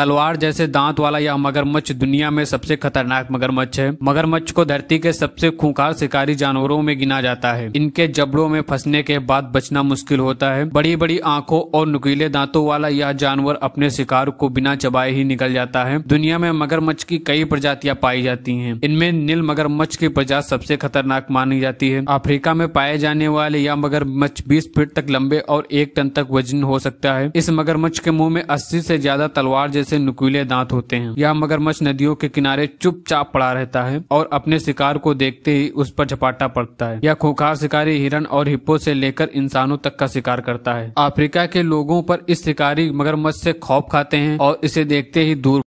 तलवार जैसे दांत वाला यह मगरमच्छ दुनिया में सबसे खतरनाक मगरमच्छ है मगरमच्छ को धरती के सबसे खूंखार शिकारी जानवरों में गिना जाता है इनके जबड़ों में फंसने के बाद बचना मुश्किल होता है बड़ी बड़ी आंखों और नुकीले दांतों वाला यह जानवर अपने शिकार को बिना चबाए ही निकल जाता है दुनिया में मगरमच्छ की कई प्रजातियाँ पाई जाती है इनमें नील मगरमच्छ की प्रजाति सबसे खतरनाक मानी जाती है अफ्रीका में पाए जाने वाले यह मगरमच्छ बीस फीट तक लंबे और एक टन तक वजन हो सकता है इस मगरमच्छ के मुँह में अस्सी से ज्यादा तलवार जैसे से नुकीले दांत होते हैं यह मगरमच्छ नदियों के किनारे चुपचाप पड़ा रहता है और अपने शिकार को देखते ही उस पर झपाटा पड़ता है यह खोखार शिकारी हिरन और हिप्पो से लेकर इंसानों तक का शिकार करता है अफ्रीका के लोगों पर इस शिकारी मगरमच्छ से खौफ खाते हैं और इसे देखते ही दूर